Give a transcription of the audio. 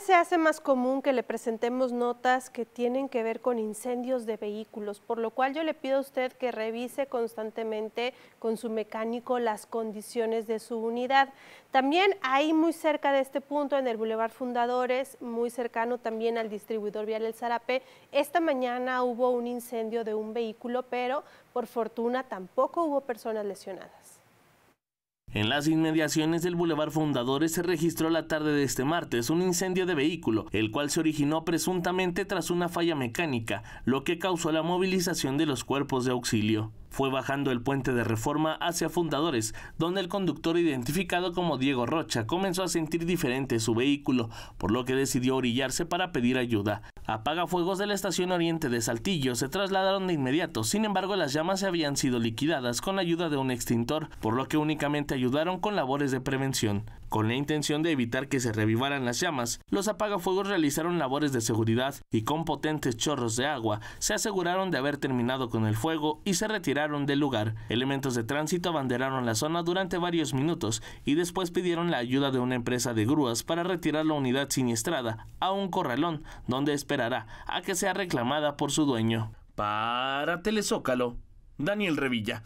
se hace más común que le presentemos notas que tienen que ver con incendios de vehículos, por lo cual yo le pido a usted que revise constantemente con su mecánico las condiciones de su unidad. También ahí muy cerca de este punto, en el Boulevard Fundadores, muy cercano también al distribuidor vial El Zarape, esta mañana hubo un incendio de un vehículo, pero por fortuna tampoco hubo personas lesionadas. En las inmediaciones del Boulevard Fundadores se registró la tarde de este martes un incendio de vehículo, el cual se originó presuntamente tras una falla mecánica, lo que causó la movilización de los cuerpos de auxilio. Fue bajando el puente de reforma hacia Fundadores, donde el conductor identificado como Diego Rocha comenzó a sentir diferente su vehículo, por lo que decidió orillarse para pedir ayuda. Apagafuegos de la estación oriente de Saltillo se trasladaron de inmediato, sin embargo las llamas se habían sido liquidadas con la ayuda de un extintor, por lo que únicamente ayudaron con labores de prevención. Con la intención de evitar que se revivaran las llamas, los apagafuegos realizaron labores de seguridad y con potentes chorros de agua se aseguraron de haber terminado con el fuego y se retiraron del lugar. Elementos de tránsito abanderaron la zona durante varios minutos y después pidieron la ayuda de una empresa de grúas para retirar la unidad siniestrada a un corralón donde esperará a que sea reclamada por su dueño. Para Telezócalo, Daniel Revilla.